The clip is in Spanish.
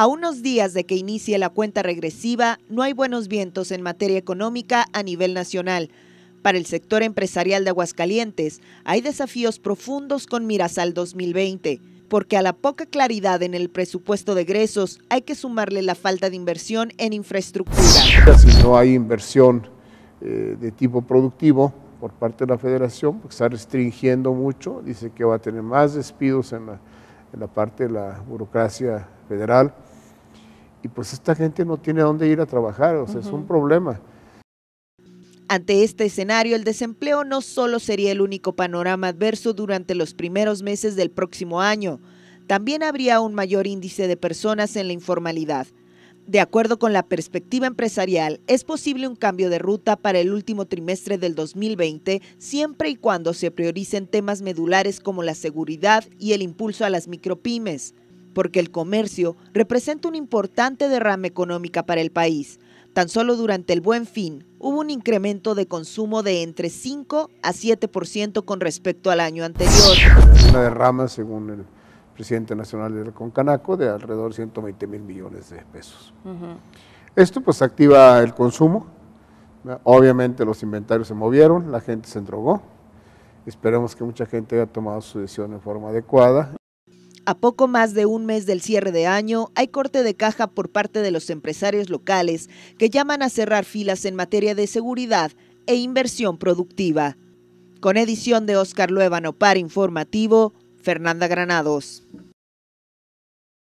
A unos días de que inicie la cuenta regresiva, no hay buenos vientos en materia económica a nivel nacional. Para el sector empresarial de Aguascalientes, hay desafíos profundos con miras al 2020, porque a la poca claridad en el presupuesto de egresos hay que sumarle la falta de inversión en infraestructura. Si no hay inversión eh, de tipo productivo por parte de la federación, pues está restringiendo mucho, dice que va a tener más despidos en la parte de la burocracia federal, y pues esta gente no tiene dónde ir a trabajar, o sea, es un problema. Ante este escenario, el desempleo no solo sería el único panorama adverso durante los primeros meses del próximo año, también habría un mayor índice de personas en la informalidad. De acuerdo con la perspectiva empresarial, es posible un cambio de ruta para el último trimestre del 2020 siempre y cuando se prioricen temas medulares como la seguridad y el impulso a las micropymes porque el comercio representa un importante derrama económica para el país. Tan solo durante el buen fin hubo un incremento de consumo de entre 5 a 7% con respecto al año anterior. Una derrama, según el presidente nacional del Concanaco, de alrededor de 120 mil millones de pesos. Esto pues activa el consumo, obviamente los inventarios se movieron, la gente se drogó, esperemos que mucha gente haya tomado su decisión en forma adecuada a poco más de un mes del cierre de año, hay corte de caja por parte de los empresarios locales que llaman a cerrar filas en materia de seguridad e inversión productiva. Con edición de Oscar Luevano para Informativo, Fernanda Granados.